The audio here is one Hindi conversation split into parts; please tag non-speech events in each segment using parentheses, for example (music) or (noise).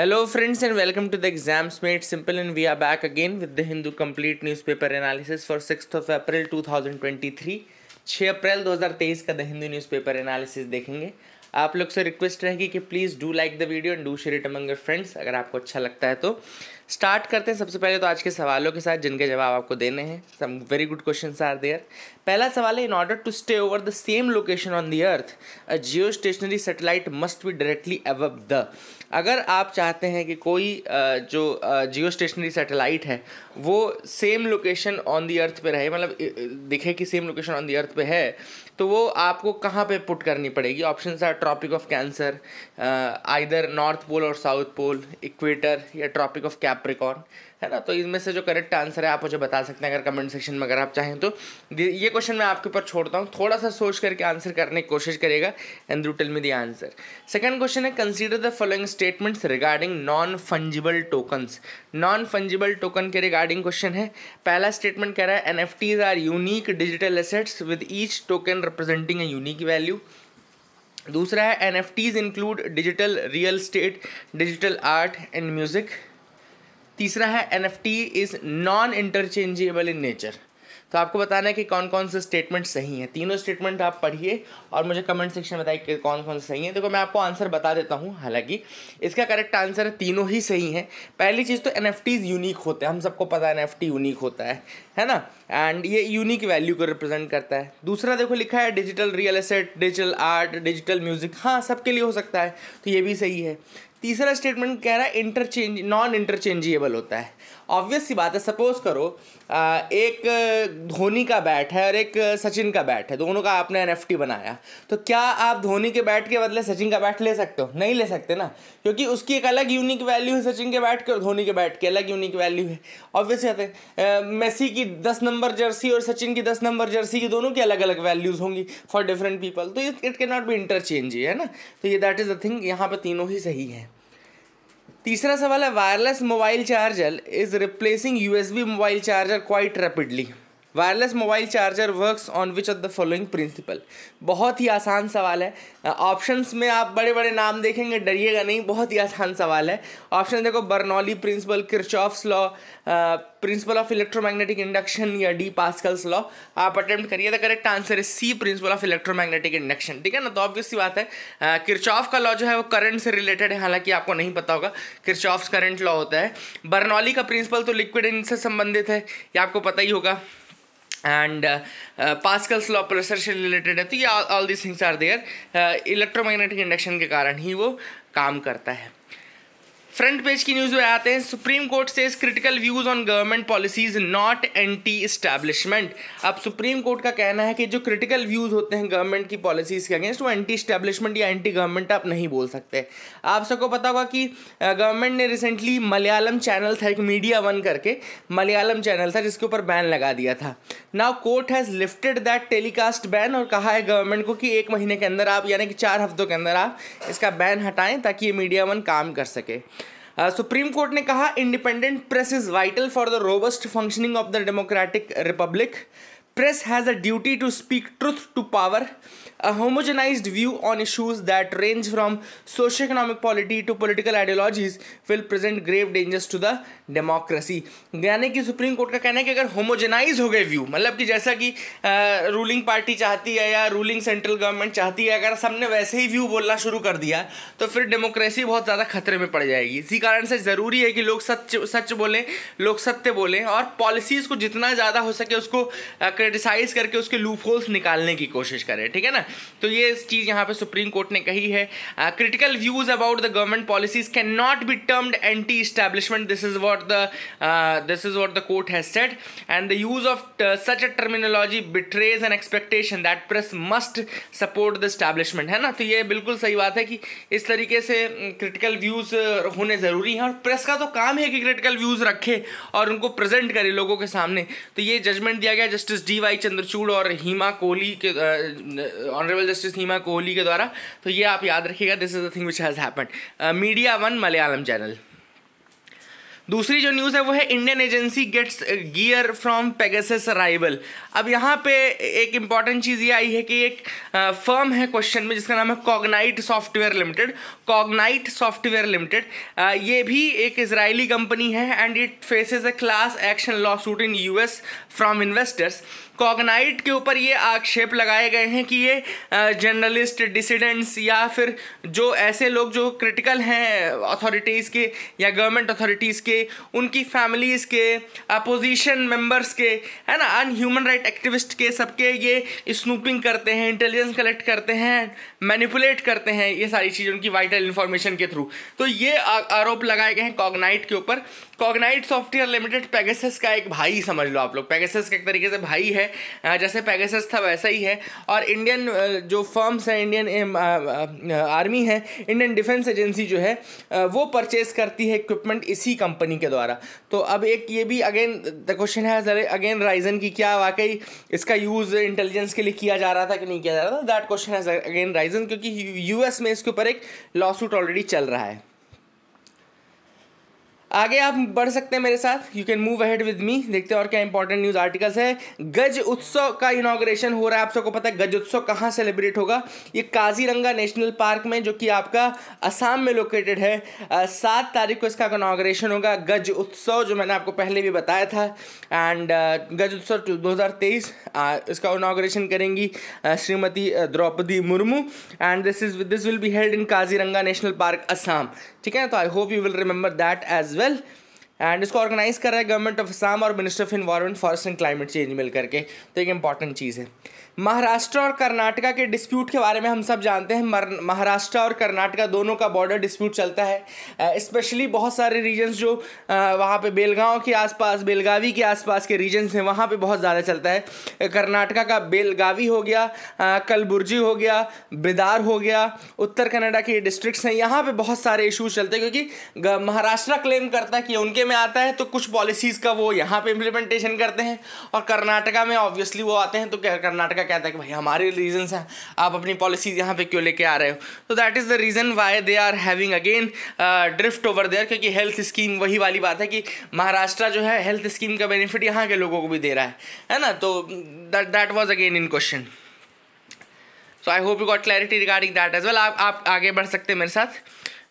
hello friends and welcome to the exams made simple and we are back again with the Hindu complete newspaper analysis for six of April 2023 6 April 2023 का द हिंदू न्यूज़पेपर एनालिसिस देखेंगे आप लोग से रिक्वेस्ट रहेगी कि please do like the video and do share it among friends अगर आपको अच्छा लगता है तो स्टार्ट करते हैं सबसे पहले तो आज के सवालों के साथ जिनके जवाब आपको देने हैं some very good question are there पहला सवाल है in order to stay over the same location on the earth a geostationary satellite must be directly above the अगर आप चाहते हैं कि कोई जो जियो स्टेशनरी सेटेलाइट है वो same location on the earth पे रहे मतलब दिखे कि same location on the earth पे है तो वो आपको कहाँ पे पुट करनी पड़ेगी option are tropic of cancer either north pole और साउथ पोल इक्वेटर या ट्रॉपिक ऑफ कैप्रिकॉन है ना तो इनमें से जो करेक्ट आंसर है आप मुझे बता सकते हैं अगर कमेंट सेक्शन में अगर आप चाहें तो ये क्वेश्चन मैं आपके ऊपर छोड़ता हूँ थोड़ा सा सोच करके आंसर करने की कोशिश करेगा and you tell me the answer second question है consider the following statements regarding non fungible tokens non fungible token के रिगार्डिंग रिगार्डिंग क्वेश्चन है पहला स्टेटमेंट कह रहा है N F Ts are unique digital assets with each token representing a unique value दूसरा है N F Ts include digital real estate digital art and music तीसरा है N F T is non interchangeable in nature तो आपको बताना है कि कौन कौन से स्टेटमेंट सही हैं तीनों स्टेटमेंट आप पढ़िए और मुझे कमेंट सेक्शन में बताइए कि कौन कौन से सही हैं देखो मैं आपको आंसर बता देता हूँ हालांकि इसका करेक्ट आंसर है तीनों ही सही हैं पहली चीज़ तो एन यूनिक होते हैं हम सबको पता है एन यूनिक होता है है ना एंड ये यूनिक वैल्यू को रिप्रेजेंट करता है दूसरा देखो लिखा है digital real asset digital art digital music हाँ सबके लिए हो सकता है तो ये भी सही है तीसरा स्टेटमेंट कह रहा है इंटरचेंज नॉन इंटरचेंजिएबल होता है ऑब्वियस सी बात है सपोज करो एक धोनी का बैट है और एक सचिन का बैट है दोनों का आपने एन बनाया तो क्या आप धोनी के बैट के बदले सचिन का बैट ले सकते हो नहीं ले सकते ना क्योंकि उसकी एक अलग यूनिक वैल्यू है सचिन के बैट के और धोनी के बैट की अलग यूनिक वैल्यू है ऑब्वियस बात है मेसी की दस नंबर जर्सी और सचिन की दस नंबर जर्सी की दोनों की अलग अलग वैल्यूज़ होंगी फॉर डिफरेंट पीपल तो it can not be interchange है ना तो ये दैट इज़ द थिंग यहाँ पर तीनों ही सही है तीसरा सवाल है wireless mobile charger is replacing USB mobile charger quite rapidly wireless mobile charger works on which of the following principle बहुत ही आसान सवाल है ऑप्शंस में आप बड़े बड़े नाम देखेंगे डरिएगा नहीं बहुत ही आसान सवाल है ऑप्शन देखो Bernoulli principle Kirchhoff's law principle of electromagnetic induction या डी पास्कल्स लॉ आप अटेम्प्ट करिए द करेक्ट आंसर है C principle of electromagnetic induction ठीक है ना तो ऑब्वियस बात है किरचॉफ uh, का लॉ जो है वो करंट से रिलेटेड है हालांकि आपको नहीं पता होगा किरचॉफ्स करंट लॉ होता है बर्नौली का प्रिंसिपल तो लिक्विड इनसे संबंधित है ये आपको पता ही होगा and uh, uh, Pascal's law polarization related है तो ये all, all these things are there uh, electromagnetic induction के कारण ही वो काम करता है फ्रंट पेज की न्यूज में आते हैं सुप्रीम कोर्ट से critical views on government policies not anti establishment अब सुप्रीम कोर्ट का कहना है कि जो क्रिटिकल व्यूज होते हैं गवर्नमेंट की पॉलिसीज के अगेंस्ट वो एंटी स्टैब्लिशमेंट या एंटी गवर्नमेंट आप नहीं बोल सकते आप सबको पता होगा कि गवर्नमेंट ने रिसेंटली मलयालम चैनल था एक मीडिया वन करके मलयालम चैनल था जिसके ऊपर बैन लगा दिया था now court has lifted that telecast ban और कहा है गवर्नमेंट को कि एक महीने के अंदर आप यानी कि चार हफ्तों के अंदर आप इसका बैन हटाएं ताकि ये मीडिया वन काम कर सके सुप्रीम uh, कोर्ट ने कहा independent press is vital for the robust functioning of the democratic republic press has a duty to speak truth to power a homogenized view on issues that range from economic polity to political ideologies will present grave dangers to the democracy यानी कि सुप्रीम कोर्ट का कहना है कि अगर होमोजेनाइज हो गए व्यू मतलब कि जैसा कि रूलिंग पार्टी चाहती है या रूलिंग सेंट्रल गवर्नमेंट चाहती है अगर सबने वैसे ही व्यू बोलना शुरू कर दिया तो फिर डेमोक्रेसी बहुत ज़्यादा खतरे में पड़ जाएगी इसी कारण से ज़रूरी है कि लोग सच सच बोलें लोग सत्य बोलें और पॉलिसीज़ को जितना ज़्यादा हो सके उसको क्रिटिसाइज़ करके उसके लूप होल्स निकालने की कोशिश करें ठीक है ना तो ये चीज़ यहाँ पे सुप्रीम कोर्ट ने कही है critical views about the government policies can not be termed anti establishment this is what the this is what the court has set and the use of such a terminology betrays an expectation that press must support the establishment है ना तो ये बिल्कुल सही बात है कि इस तरीके से क्रिटिकल um, व्यूज uh, होने ज़रूरी हैं और प्रेस का तो काम है कि क्रिटिकल व्यूज रखे और उनको प्रेजेंट करे लोगों के सामने तो ये जजमेंट दिया गया जस्टिस डी वाई चंद्रचूड़ और हीमा कोहली के uh, honourable justice Nima Kohli के द्वारा तो ये आप याद रखिएगा this is the thing which has happen media one Malayalam channel दूसरी जो न्यूज़ है वो है Indian agency gets gear from Pegasus arrival अब यहाँ पे एक इम्पॉर्टेंट चीज़ ये आई है कि एक फर्म uh, है क्वेश्चन में जिसका नाम है Cognyte software limited Cognyte software limited ये भी एक इसराइली कंपनी है and it faces a class action lawsuit in US from investors Cognyte के ऊपर ये आक्षेप लगाए गए हैं कि ये जर्नलिस्ट डिसिडेंट्स या फिर जो ऐसे लोग जो क्रिटिकल हैं अथॉरिटीज़ के या गवर्नमेंट अथॉरिटीज़ के उनकी फैमिलीज़ के अपोजिशन मेंबर्स के है ना अन ह्यूमन राइट एक्टिविस्ट के सबके ये स्नूपिंग करते हैं इंटेलिजेंस कलेक्ट करते हैं मैनिपुलेट करते हैं ये सारी चीज़ें उनकी वाइटल इन्फॉर्मेशन के थ्रू तो ये आरोप लगाए गए हैं कॉगनाइट के ऊपर कॉगनाइट सॉफ्टवेयर लिमिटेड पैगेसस का एक भाई समझ लो आप लोग पैगेसस का एक तरीके से भाई है जैसे पैगेसस था वैसा ही है और इंडियन जो फर्म्स हैं इंडियन आर्मी है इंडियन डिफेंस एजेंसी जो है वो परचेज करती है इक्विपमेंट इसी कंपनी के द्वारा तो अब एक ये भी अगेन द क्वेश्चन है अगेन राइजन की क्या वाकई इसका यूज़ इंटेलिजेंस के लिए किया जा रहा था कि नहीं किया जा रहा था दैट क्वेश्चन है अगेन राइजन क्योंकि यूएस में इसके ऊपर एक लॉ सूट ऑलरेडी चल रहा है आगे आप बढ़ सकते हैं मेरे साथ you can move ahead with me देखते हैं और क्या इंपॉर्टेंट न्यूज़ आर्टिकल्स है गज उत्सव का इनाग्रेशन हो रहा है आप सबको पता है गज उत्सव कहाँ सेलिब्रेट होगा ये काजीरंगा नेशनल पार्क में जो कि आपका असम में लोकेटेड है सात तारीख को इसका इनाग्रेशन होगा गज उत्सव जो मैंने आपको पहले भी बताया था एंड गज उत्सव दो इसका इनाग्रेशन करेंगी Shrimati Droupadi Murmu and this is this will be held in Kaziranga national park Assam ठीक है तो I hope you will remember that as well and इसको ऑर्गेनाइज कर रहा है गवर्नमेंट ऑफ असम और minister of environment forest and climate change मिल करके तो एक इंपॉर्टेंट चीज़ है महाराष्ट्र और कर्नाटका के डिस्प्यूट के बारे में हम सब जानते हैं महाराष्ट्र और कर्नाटका दोनों का बॉर्डर डिस्प्यूट चलता है स्पेशली बहुत सारे रीजन्स जो वहाँ पे बेलगांव के आसपास बेलगावी के आसपास के रीजन्स हैं वहाँ पे बहुत ज़्यादा चलता है कर्नाटका का बेलगावी हो गया कलबुर्जी हो गया बिदार हो गया उत्तर कनाडा के डिस्ट्रिक्ट्स हैं यहाँ पर बहुत सारे इशूज़ चलते हैं क्योंकि महाराष्ट्र क्लेम करता है कि उनके में आता है तो कुछ पॉलिसीज़ का वो यहाँ पर इम्प्लीमेंटेशन करते हैं और कर्नाटका में ऑब्वियसली वो आते हैं तो कर्नाटका कहता है कि भाई हमारे रीजंस हैं आप अपनी पॉलिसीज यहाँ पे क्यों लेके आ रहे हो तो that is the reason why they are having again drift over there क्योंकि हेल्थ स्कीम वही वाली बात है कि महाराष्ट्र जो है हेल्थ स्कीम का बेनिफिट यहाँ के लोगों को भी दे रहा है है ना तो that that was again in question so I hope you got clarity regarding that as well आप आगे बढ़ सकते हैं मेरे साथ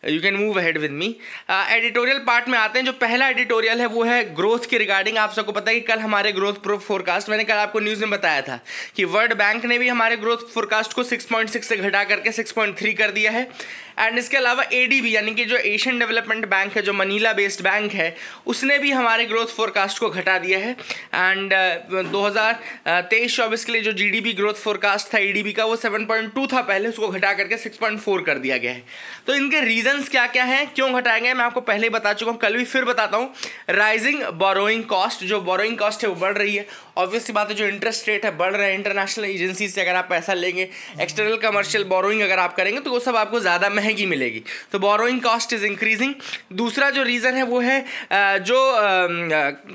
you can move ahead with me editorial part में आते हैं जो पहला एडिटोरियल है वो है ग्रोथ के रिगार्डिंग आप सबको पता है कि कल हमारे ग्रोथ प्रूफ फोरकास्ट मैंने कल आपको न्यूज़ में बताया था कि वर्ल्ड बैंक ने भी हमारे ग्रोथ फोरकास्ट को 6.6 से घटा करके 6.3 कर दिया है एंड इसके अलावा ए यानी कि जो एशियन डेवलपमेंट बैंक है जो मनीला बेस्ड बैंक है उसने भी हमारे ग्रोथ फोरकास्ट को घटा दिया है एंड uh, दो हज़ार तेईस चौबीस के लिए जो जी ग्रोथ फोरकास्ट था ए का वो सेवन पॉइंट टू था पहले उसको घटा करके सिक्स पॉइंट फोर कर दिया गया है तो इनके रीज़न रीजंस क्या क्या हैं क्यों घटाए गए मैं आपको पहले ही बता चुका हूँ कल भी फिर बताता हूँ राइजिंग बोरोइंग कॉस्ट जो बोरोइंग कॉस्ट है वो बढ़ रही है ऑब्वियसली बात है जो इंटरेस्ट रेट है बढ़ रहे हैं इंटरनेशनल एजेंसी से अगर आप पैसा लेंगे एक्सटर्नल कमर्शियल बोरोइंग अगर आप करेंगे तो वो सब आपको ज़्यादा महंगी मिलेगी तो बोरोइंग कॉस्ट इज़ इंक्रीजिंग दूसरा जो रीज़न है वो है जो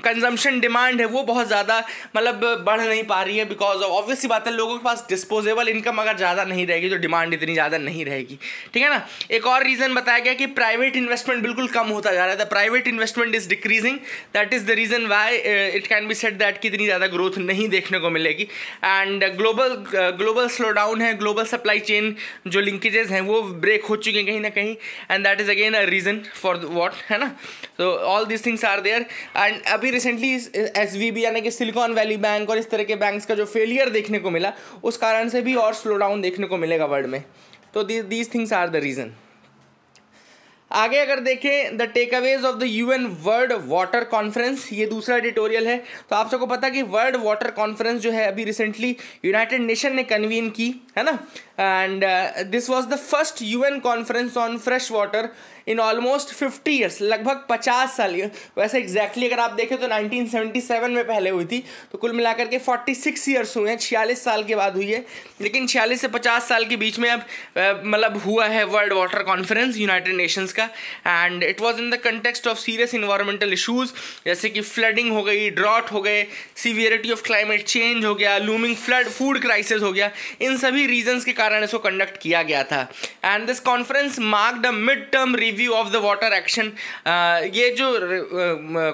कंजम्पशन डिमांड है वो बहुत ज़्यादा मतलब बढ़ नहीं पा रही है बिकॉज ऑफ ऑब्वियसली बात है लोगों के पास डिस्पोजेबल इनकम अगर ज़्यादा नहीं रहेगी तो डिमांड इतनी ज़्यादा नहीं रहेगी ठीक है ना एक और रीज़न बताया गया कि प्राइवेट इन्वेस्टमेंट बिल्कुल कम होता जा रहा है private investment is decreasing that is the reason why it can be set that कि इतनी ज़्यादा ग्रोथ नहीं देखने को मिलेगी and global global slowdown है ग्लोबल सप्लाई चेन जो लिंकेजेस हैं वो ब्रेक हो चुके हैं कहीं ना कहीं and that is again a reason for what है ना तो all this things are there and अभी रिसेंटली एस वी बी यानी कि सिलिकॉन वैली बैंक और इस तरह के बैंक्स का जो फेलियर देखने को मिला उस कारण से भी और स्लो डाउन देखने को मिलेगा वर्ल्ड में तो these things are the reason आगे अगर देखें the takeaways of the UN world water conference ये दूसरा एडिटोरियल है तो आप सबको पता कि वर्ल्ड वाटर कॉन्फ्रेंस जो है अभी रिसेंटली यूनाइटेड नेशन ने कन्वीन की है ना and this was the first UN conference on fresh water in almost fifty years लगभग पचास साल वैसे एग्जैक्टली exactly अगर आप देखें तो 1977 में पहले हुई थी तो कुल मिलाकर के 46 ईयर्स हुए हैं छियालीस साल के बाद हुई है लेकिन छियालीस से पचास साल के बीच में अब मतलब हुआ है world water conference united nations का and it was in the context of serious environmental issues जैसे कि फ्लडिंग हो गई ड्रॉट हो गए सीवियरिटी ऑफ क्लाइमेट चेंज हो गया लूमिंग फ्लड फूड क्राइसिस हो गया इन सभी रीजन्स के कारण इसको कंडक्ट किया गया था and this conference mark the mid term review review of the water action ये जो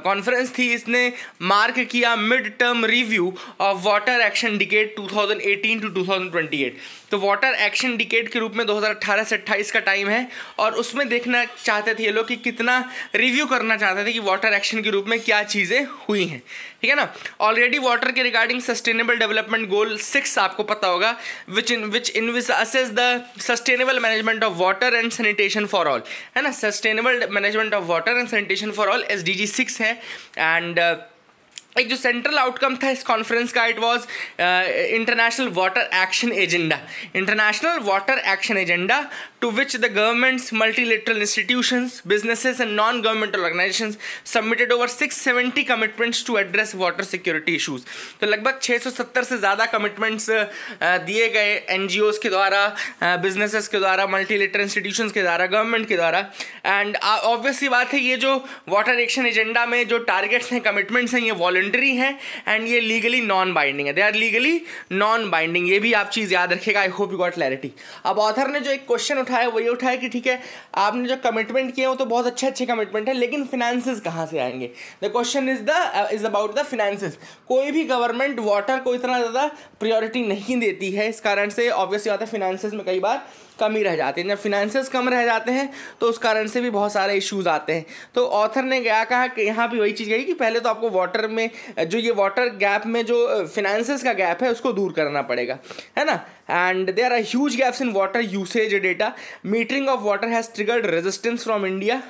कॉन्फ्रेंस uh, uh, थी इसने मार्क किया mid term review of water action decade 2018 to 2028 तो वाटर एक्शन डिकेट के रूप में 2018 से 28 का टाइम है और उसमें देखना चाहते थे ये लोग कि कितना रिव्यू करना चाहते थे कि वाटर एक्शन के रूप में क्या चीज़ें हुई हैं ठीक है ना ऑलरेडी वाटर के regarding sustainable development goal six आपको पता होगा which in which in the sustainable management of water and sanitation for all है ना sustainable management of water and sanitation for all S D G six है एंड एक जो सेंट्रल आउटकम था इस कॉन्फ्रेंस का it was international water action agenda international water action agenda to which the governments multilateral institutions businesses and non governmental organisation submitted over 670 commitments to address water security issues तो लगभग सौ सत्तर से ज़्यादा कमिटमेंट्स uh, दिए गए एन जी ओज के द्वारा बिजनेसेस uh, के द्वारा मल्टीलेटरल इंस्टीट्यूशन के द्वारा गवर्नमेंट के द्वारा एंड ऑब्वियसली uh, बात है ये जो वाटर एक्शन एजेंडा में जो टारगेट्स हैं कमिटमेंट्स हैं ये वॉल वॉलेंट्री हैं एंड ये लीगली नॉन बाइंडिंग है they are legally non binding ये भी आप चीज़ याद रखेगा I hope you got clarity अब ऑथर ने जो एक क्वेश्चन उठाया वो ये उठाया कि ठीक है आपने जो कमिटमेंट किए हो तो बहुत अच्छे अच्छे कमिटमेंट है लेकिन फिनेंसेस कहाँ से आएंगे the question is the is about the finances कोई भी गवर्नमेंट वाटर को इतना ज़्यादा प्रियोरिटी नहीं देती है इस कारण से ऑब्वियसली आता है फिनेंसेस में कई बार कम ही रह जाते हैं जब फिनेंसेस कम रह जाते हैं तो उस कारण से भी बहुत सारे इश्यूज आते हैं तो ऑथर ने गया कहा कि यहाँ भी वही चीज़ कही कि पहले तो आपको वाटर में जो ये वाटर गैप में जो फिनेंसिस का गैप है उसको दूर करना पड़ेगा है ना and there are huge gaps in water usage data metering of water has triggered resistance from India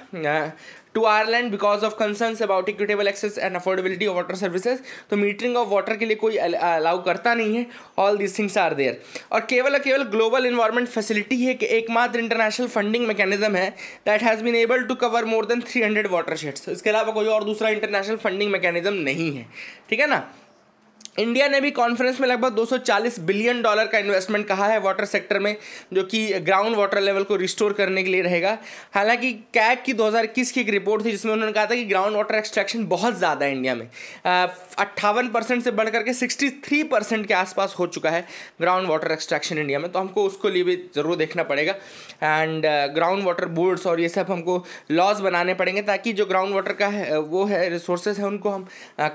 to Ireland because of concern about equitable access and affordability of water services तो मीटरिंग ऑफ वाटर के लिए कोई अलाउ करता नहीं है all this things are there और केवल और केवल ग्लोबल इन्वायरमेंट फैसिलिटी है कि एकमात्र इंटरनेशनल फंडिंग मैकेनिज्म है that has been able to cover more than three hundred watersheds इसके अलावा कोई और दूसरा इंटरनेशनल फंडिंग मैकेनिज्म नहीं है ठीक है ना इंडिया ने भी कॉन्फ्रेंस में लगभग 240 बिलियन डॉलर का इन्वेस्टमेंट कहा है वाटर सेक्टर में जो कि ग्राउंड वाटर लेवल को रिस्टोर करने के लिए रहेगा हालांकि कैग की 2021 की एक रिपोर्ट थी जिसमें उन्होंने कहा था कि ग्राउंड वाटर एक्सट्रैक्शन बहुत ज़्यादा है इंडिया में अट्ठावन परसेंट से बढ़ करके सिक्सटी थ्री परसेंट के आसपास हो चुका है ग्राउंड वाटर एक्सट्रैक्शन इंडिया में तो हमको उसको लिए भी ज़रूर देखना पड़ेगा एंड ग्राउंड वाटर बोर्ड्स और ये सब हमको लॉज बनाने पड़ेंगे ताकि जो ग्राउंड वाटर का है वो है रिसोर्सेज है उनको हम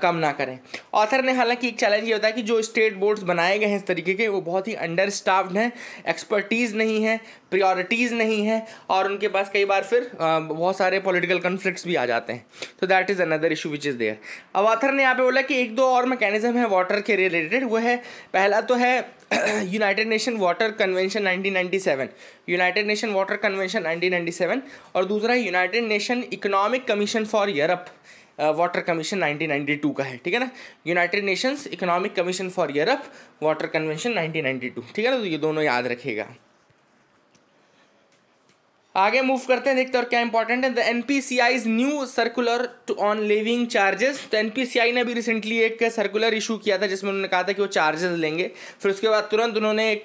कम ना करें ऑथर ने हालांकि एक चैलेंज ये होता है कि जो स्टेट बोर्ड्स बनाए गए हैं इस तरीके के वो बहुत ही अंडर स्टाफ्ड हैं एक्सपर्टीज़ नहीं है प्रायोरिटीज़ नहीं है और उनके पास कई बार फिर बहुत सारे पॉलिटिकल कन्फ्लिक्ट भी आ जाते हैं तो that is another issue which is there अब आथर ने यहाँ पे बोला कि एक दो और मैकेनिज्म है वाटर के रिलेटेड वो है पहला तो है united nation water convention 1997 united nation water convention 1997 और दूसरा united nation economic commission for Europe water commission 1992 का है ठीक है ना united nations economic commission for Europe water convention 1992 ठीक है ना तो ये दोनों याद रखेगा आगे मूव करते हैं देखते और क्या इंपॉर्टेंट है the N P C I new circular to on living charges तो एन पी सी आई ने भी रिसेंटली एक सर्कुलर इशू किया था जिसमें उन्होंने कहा था कि वो चार्जेस लेंगे फिर उसके बाद तुरंत उन्होंने एक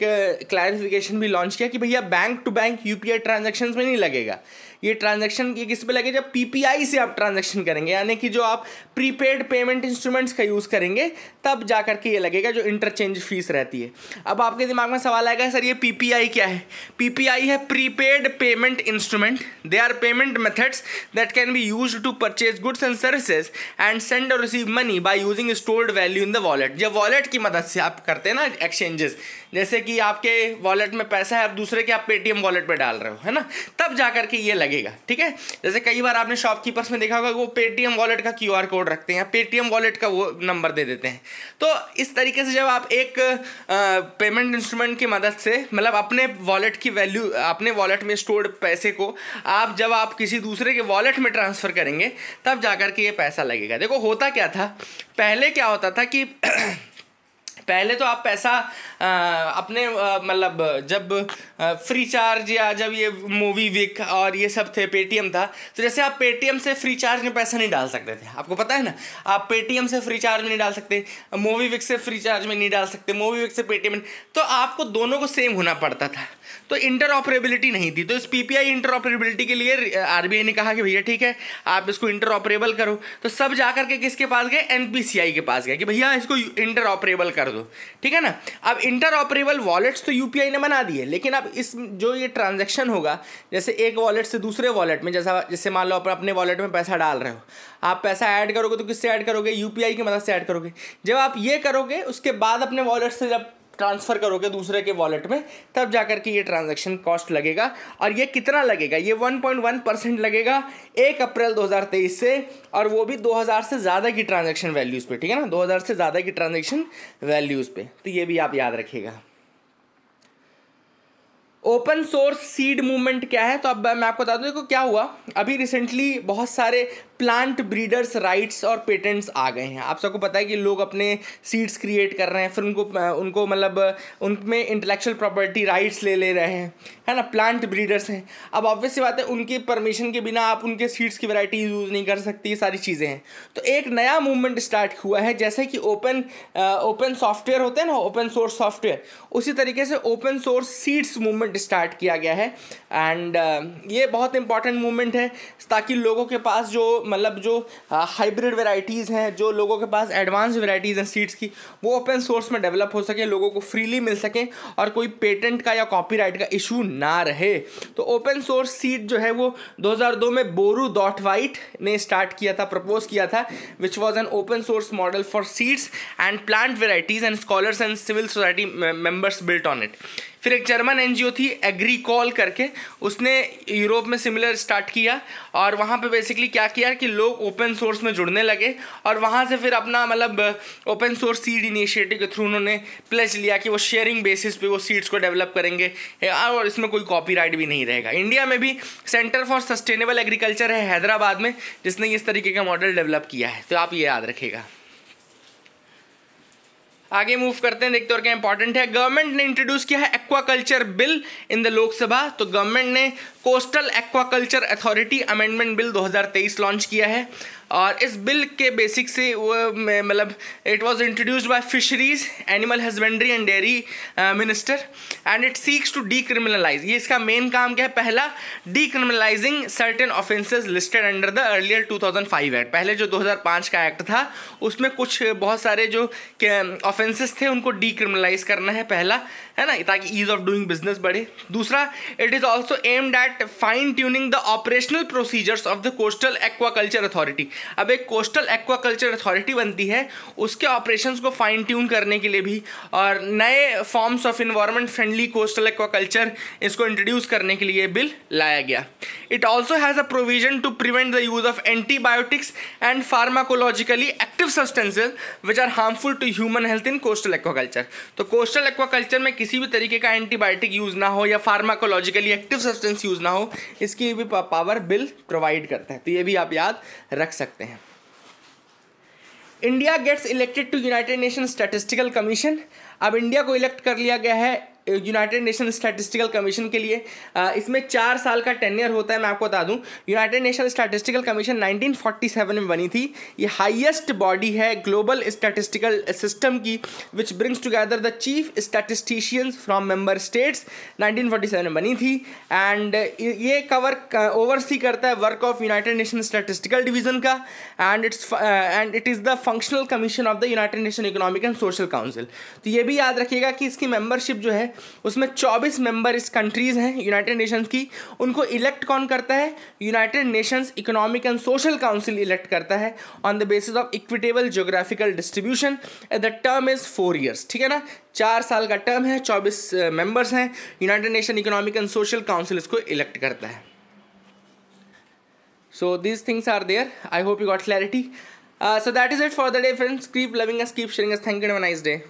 क्लैरिफिकेशन uh, भी लॉन्च किया कि भैया bank to bank U P I transaction में नहीं लगेगा ये ट्रांजेक्शन ये किस पे लगे जब पीपीआई से आप ट्रांजेक्शन करेंगे यानी कि जो आप प्रीपेड पेमेंट इंस्ट्रूमेंट्स का यूज़ करेंगे तब जा करके ये लगेगा जो इंटरचेंज फीस रहती है अब आपके दिमाग में सवाल आएगा सर ये पीपीआई क्या है पीपीआई है prepaid payment instrument they are payment methods that can be use to purchase goods and services and send और receive money by using stored value in the wallet जब वॉलेट की मदद से आप करते हैं ना एक्सचेंजेस जैसे कि आपके वॉलेट में पैसा है आप दूसरे के आप पेटीएम वॉलेट पर पे डाल रहे हो है ना तब जा के ये लगे लगेगा ठीक है जैसे कई बार आपने शॉपकीपर्स में देखा होगा वो पेटीएम वॉलेट का क्यू कोड रखते हैं पेटीएम वॉलेट का वो नंबर दे देते हैं तो इस तरीके से जब आप एक पेमेंट इंस्ट्रूमेंट की मदद से मतलब अपने वॉलेट की वैल्यू अपने वॉलेट में स्टोर्ड पैसे को आप जब आप किसी दूसरे के वॉलेट में ट्रांसफ़र करेंगे तब जाकर के ये पैसा लगेगा देखो होता क्या था पहले क्या होता था कि (clears throat) पहले तो आप पैसा आ, अपने मतलब जब फ्री चार्ज या जब ये मूवी विक और ये सब थे पेटीएम था तो जैसे आप पेटीएम से फ्री चार्ज में पैसा नहीं डाल सकते थे आपको पता है ना आप पेटीएम से फ्री चार्ज में नहीं डाल सकते मूवी विक से फ्री चार्ज में नहीं डाल सकते मूवी विक से पेटीएम तो आपको दोनों को सेम होना पड़ता था तो इंटरऑपरेबिलिटी नहीं थी तो इस पीपीआई इंटरऑपरेबिलिटी के लिए आरबीआई ने कहा कि भैया ठीक है आप इसको इंटरऑपरेबल करो तो सब जा करके किसके पास गए एनपीसीआई के पास गए कि भैया इसको इंटरऑपरेबल कर दो ठीक है ना अब इंटरऑपरेबल वॉलेट्स तो यूपीआई ने बना दिए लेकिन अब इस जो ये ट्रांजेक्शन होगा जैसे एक वॉलेट से दूसरे वॉलेट में जैसा जैसे मान लो आप अपने वॉलेट में पैसा डाल रहे हो आप पैसा ऐड करोगे तो किससे ऐड करोगे यूपीआई की मदद से ऐड करोगे जब आप ये करोगे उसके बाद अपने वॉलेट से जब ट्रांसफ़र करोगे दूसरे के वॉलेट में तब जाकर के ये ट्रांजेक्शन कॉस्ट लगेगा और ये कितना लगेगा ये 1.1 परसेंट लगेगा एक अप्रैल 2023 से और वो भी 2000 से ज़्यादा की ट्रांजेक्शन वैल्यूज़ पे ठीक है ना 2000 से ज़्यादा की ट्रांजेक्शन वैल्यूज़ पे तो ये भी आप याद रखिएगा ओपन सोर्स सीड मूवमेंट क्या है तो अब मैं आपको बता दूँ देखो क्या हुआ अभी रिसेंटली बहुत सारे प्लांट ब्रीडर्स राइट्स और पेटेंट्स आ गए हैं आप सबको पता है कि लोग अपने सीड्स क्रिएट कर रहे हैं फिर उनको उनको मतलब उनमें इंटेलेक्चुअल प्रॉपर्टी राइट्स ले ले रहे हैं है ना प्लांट ब्रीडर्स हैं अब ऑब्वियस बात है उनकी परमिशन के बिना आप उनके सीड्स की वैरायटी यूज़ नहीं कर सकती ये सारी चीज़ें हैं तो एक नया मूवमेंट स्टार्ट हुआ है जैसे कि ओपन ओपन सॉफ्टवेयर होते हैं ना ओपन सोर्स सॉफ्टवेयर उसी तरीके से open source seeds movement movement start किया गया है एंड uh, ये बहुत इंपॉर्टेंट मूवमेंट है ताकि लोगों के पास जो मतलब जो हाइब्रिड uh, वेराइटीज़ हैं जो लोगों के पास एडवांस वेराइटीज़ हैं सीड्स की वो ओपन सोर्स में डेवलप हो सके लोगों को फ्रीली मिल सकें और कोई पेटेंट का या कॉपी का इशू ना रहे तो ओपन सोर्स सीड जो है वो 2002 में बोरू डॉट वाइट ने स्टार्ट किया था प्रपोज किया था which was an open source model for seeds and plant varieties and scholars and civil society members built on it फिर एक जर्मन एनजीओ थी एग्रीकॉल करके उसने यूरोप में सिमिलर स्टार्ट किया और वहाँ पे बेसिकली क्या किया कि लोग ओपन सोर्स में जुड़ने लगे और वहाँ से फिर अपना मतलब ओपन सोर्स सीड इनिशिएटिव के थ्रू उन्होंने प्लेज लिया कि वो शेयरिंग बेसिस पे वो सीड्स को डेवलप करेंगे और इसमें कोई कॉपी भी नहीं रहेगा इंडिया में भी सेंटर फॉर सस्टेनेबल एग्रीकल्चर है हैदराबाद में जिसने इस तरीके का मॉडल डेवलप किया है तो आप ये याद रखेगा आगे मूव करते हैं देखते और क्या इंपॉर्टेंट है गवर्नमेंट ने इंट्रोड्यूस किया है aquaculture bill in the Lok Sabha तो गवर्नमेंट ने coastal aquaculture authority amendment bill 2023 launch किया है और इस बिल के बेसिक से वो मतलब it was introduced by fisheries animal husbandry and dairy minister and it seeks to decriminalise ये इसका मेन काम क्या है पहला decriminalising certain offences listed under the earlier 2005 act पहले जो 2005 का एक्ट था उसमें कुछ बहुत सारे जो ऑफेंसेस थे उनको डीक्रिमिनलाइज करना है पहला है ना ताकि ईज ऑफ डूइंग बिजनेस बढ़े दूसरा it is also aimed at act fine tuning the operational procedures of the coastal aquaculture authority अब एक कोस्टल एक्वाकल्चर अथॉरिटी बनती है उसके ऑपरेशंस को फाइन ट्यून करने के लिए भी और नए forms of environment friendly coastal aquaculture इसको इंट्रोड्यूस करने के लिए बिल लाया गया it also has a provision to prevent the use of antibiotics and pharmacologically active substances which are harmful to human health in coastal aquaculture तो कोस्टल एक्वाकल्चर में किसी भी तरीके का एंटीबायोटिक यूज़ ना हो या फार्माकोलॉजिकली एक्टिव सब्सटेंस यूज़ ना हो इसकी भी पावर बिल प्रोवाइड करते हैं तो ये भी आप याद रख सकते हैं India gets elected to united nation statistical commission अब इंडिया को इलेक्ट कर लिया गया है यूनाइटेड नेशन स्टैटिस्टिकल कमीशन के लिए इसमें चार साल का टेन्यर होता है मैं आपको बता दूं यूनाइटेड नेशन स्टैटिस्टिकल कमीशन 1947 में बनी थी ये हाईएस्ट बॉडी है ग्लोबल स्टैटिस्टिकल सिस्टम की which brings together the chief statisticians from member states 1947 में बनी थी एंड ये कवर ओवरसी करता है work of united nation statistical division का and it's and it is the functional commission of the united nation economic and social council तो ये भी याद रखिएगा कि इसकी मेंबरशिप जो है उसमें 24 मेंबर इस कंट्रीज़ हैं यूनाइटेड नेशंस की उनको इलेक्ट कौन करता है united nations economic and social council elect करता है on the basis of equitable geographical distribution the term is four years ठीक है ना चार साल का टर्म है चौबीस मेंबर्स हैं united nation economic and social council इसको इलेक्ट करता है so these things are there i hope you got clarity uh, so that is it for the day friends keep loving us keep sharing us thank you and have a nice day